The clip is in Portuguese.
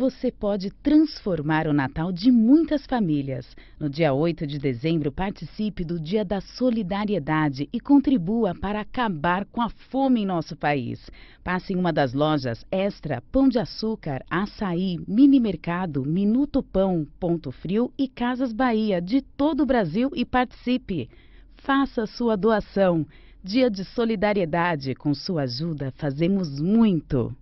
Você pode transformar o Natal de muitas famílias. No dia 8 de dezembro, participe do Dia da Solidariedade e contribua para acabar com a fome em nosso país. Passe em uma das lojas Extra, Pão de Açúcar, Açaí, Mini Mercado, Minuto Pão, Ponto Frio e Casas Bahia de todo o Brasil e participe. Faça sua doação. Dia de Solidariedade. Com sua ajuda, fazemos muito.